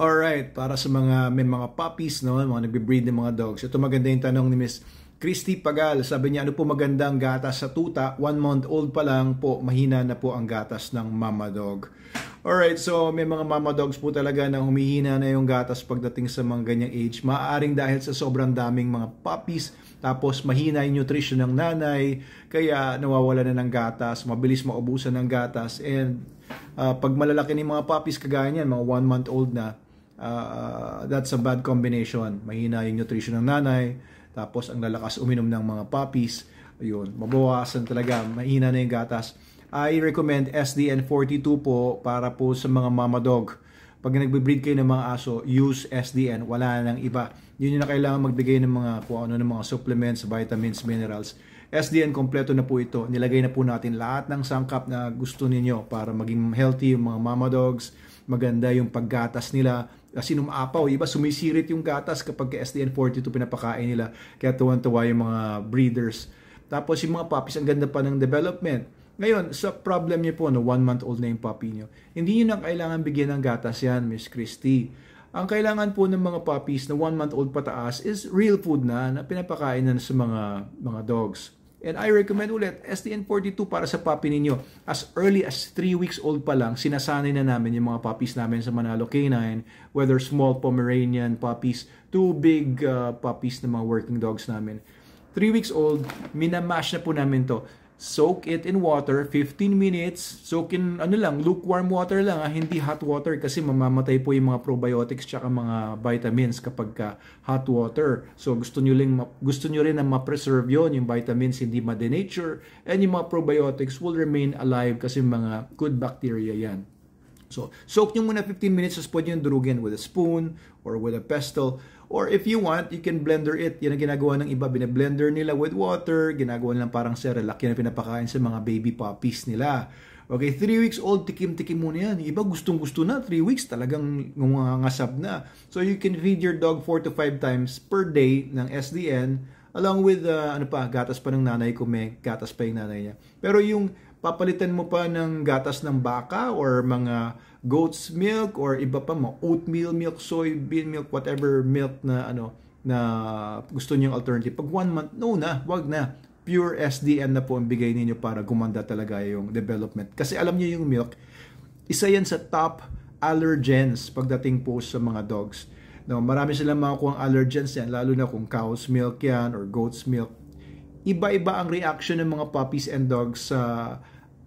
Alright, para sa mga may mga puppies, no, mga nagbe-breed ng mga dogs. Ito maganda yung tanong ni Miss Christy Pagal. Sabi niya, ano po magandang gatas sa tuta? One month old pa lang po, mahina na po ang gatas ng mama dog. Alright, so may mga mama dogs po talaga na humihina na yung gatas pagdating sa mga ganyang age. Maaaring dahil sa sobrang daming mga puppies, tapos mahina yung nutrition ng nanay, kaya nawawala na ng gatas, mabilis maubusan ng gatas, and uh, pag malalaki ng mga puppies kagaya niyan, mga one month old na, uh, that's a bad combination. Mahina yung nutrition ng nanay, tapos ang lalakas uminom ng mga puppies, yun, mabawasan talaga, mahina na yung gatas. I recommend SDN 42 po para po sa mga mama dog. Pag nagbe-breed kayo ng mga aso, use SDN, wala nang iba. Yun yung na kailangan magbigay ng mga kung ano ng mga supplements, vitamins, minerals. SDN kompleto na po ito. Nilagay na po natin lahat ng sangkap na gusto ninyo para maging healthy yung mga mama dogs, maganda yung paggatas nila, kasi numaapaw, iba sumisirit yung gatas kapag SDN 42 pinapakain nila. Kaya tuwan-tuwa yung mga breeders. Tapos yung mga puppies, ang ganda pa ng development. Ngayon, sa problem niyo po, no, one month old na yung puppy niyo, hindi niyo na kailangan bigyan ng gatas yan, Miss Christie. Ang kailangan po ng mga puppies na one month old pataas is real food na na pinapakain na sa mga mga dogs. And I recommend ulit, STN42 para sa puppy ninyo. As early as 3 weeks old pa lang, sinasanay na namin yung mga puppies namin sa Manalo K9. whether small Pomeranian puppies, two big uh, puppies na mga working dogs namin. 3 weeks old, minamash na po namin to soak it in water 15 minutes. Soak in ano lang, lukewarm water lang, ha? Ah, hindi hot water kasi mamamatay po yung mga probiotics tsaka mga vitamins kapag ka hot water. So gusto niyo rin gusto niyo rin na ma-preserve 'yon, yung vitamins hindi ma-denature and yung mga probiotics will remain alive kasi mga good bacteria 'yan. So, soak nyo muna 15 minutes, tapos pwede nyo durugin with a spoon or with a pestle. Or if you want, you can blender it. Yan ang ginagawa ng iba. Bine-blender nila with water. Ginagawa nilang parang serelak. Yan ang pinapakain sa mga baby puppies nila. Okay, 3 weeks old, tikim-tikim muna yan. Yung iba gustong-gusto na, 3 weeks talagang ngungangasab na. So you can feed your dog 4 to 5 times per day ng SDN along with, uh, ano pa, gatas pa ng nanay ko, may gatas pa yung nanay niya. Pero yung papalitan mo pa ng gatas ng baka or mga goat's milk or iba pa mga oatmeal milk, soybean milk, whatever milk na ano na gusto niyong alternative. Pag one month, no na, wag na. Pure SDN na po ang bigay ninyo para gumanda talaga yung development. Kasi alam niyo yung milk, isa yan sa top allergens pagdating po sa mga dogs. No, marami silang mga ang allergens yan, lalo na kung cow's milk yan or goat's milk iba-iba ang reaction ng mga puppies and dogs sa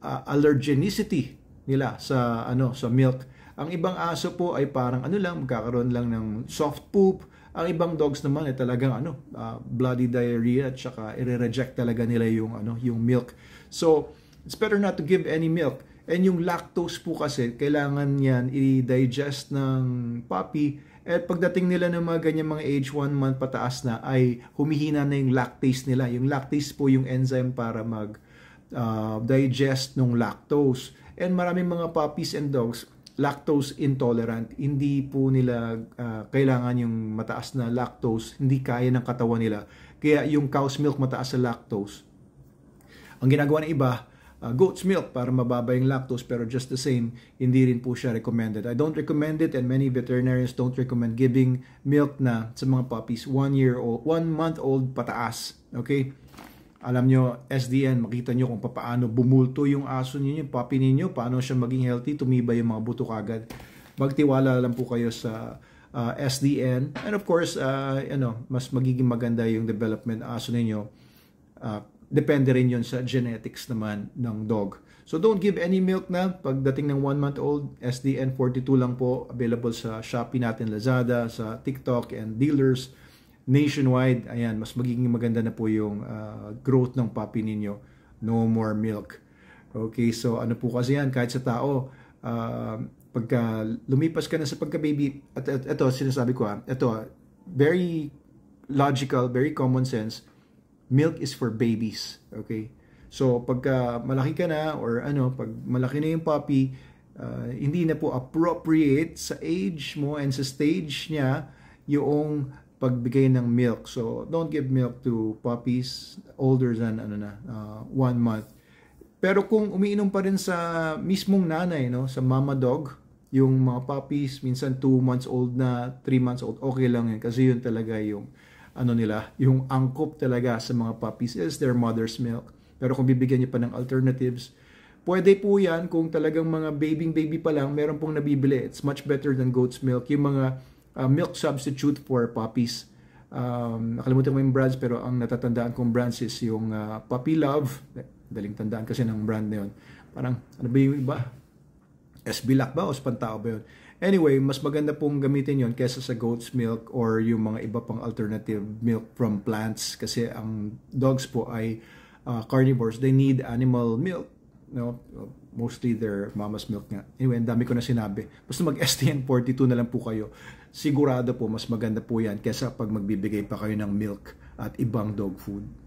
uh, allergenicity nila sa ano sa milk. Ang ibang aso po ay parang ano lang magkakaroon lang ng soft poop. Ang ibang dogs naman ay talagang ano uh, bloody diarrhea at saka i-reject talaga nila yung ano yung milk. So it's better not to give any milk. And yung lactose po kasi kailangan yan i-digest ng puppy at pagdating nila ng mga ganyan mga age 1 month pataas na ay humihina na yung lactase nila. Yung lactase po yung enzyme para mag uh, digest ng lactose. And maraming mga puppies and dogs lactose intolerant. Hindi po nila uh, kailangan yung mataas na lactose. Hindi kaya ng katawan nila. Kaya yung cow's milk mataas sa lactose. Ang ginagawa ng iba, uh, goat's milk para mababa yung lactose pero just the same, hindi rin po siya recommended. I don't recommend it and many veterinarians don't recommend giving milk na sa mga puppies 1 year old, 1 month old pataas. Okay? Alam nyo, SDN, makita nyo kung paano bumulto yung aso ninyo, yung puppy ninyo, paano siya maging healthy, tumibay yung mga buto kagad. Magtiwala lang po kayo sa uh, SDN. And of course, uh, ano, mas magiging maganda yung development aso ninyo uh, depende rin yon sa genetics naman ng dog. So don't give any milk na pagdating ng 1 month old, SDN42 lang po available sa Shopee natin, Lazada, sa TikTok and dealers nationwide. Ayan, mas magiging maganda na po yung uh, growth ng puppy ninyo. No more milk. Okay, so ano po kasi yan, kahit sa tao, uh, pagka lumipas ka na sa pagka-baby, at ito, sinasabi ko ha, ah, ito, very logical, very common sense, milk is for babies. Okay? So, pagka malaki ka na or ano, pag malaki na yung puppy, uh, hindi na po appropriate sa age mo and sa stage niya yung pagbigay ng milk. So, don't give milk to puppies older than ano na, uh, one month. Pero kung umiinom pa rin sa mismong nanay, no, sa mama dog, yung mga puppies, minsan 2 months old na, 3 months old, okay lang yan. Kasi yun talaga yung ano nila, yung angkop talaga sa mga puppies is their mother's milk. Pero kung bibigyan niyo pa ng alternatives, pwede po yan kung talagang mga babying baby pa lang, meron pong nabibili. It's much better than goat's milk. Yung mga uh, milk substitute for puppies. Um, nakalimutan ko yung brands pero ang natatandaan kong brands is yung uh, Puppy Love. Daling tandaan kasi ng brand na yun. Parang ano ba yung iba? SB Lac ba o Spantao ba yun? Anyway, mas maganda pong gamitin yon kesa sa goat's milk or yung mga iba pang alternative milk from plants kasi ang dogs po ay uh, carnivores, they need animal milk, no? Mostly their mama's milk nga. Anyway, ang dami ko na sinabi. Basta mag-STN42 na lang po kayo. Sigurado po mas maganda po yan kesa pag magbibigay pa kayo ng milk at ibang dog food.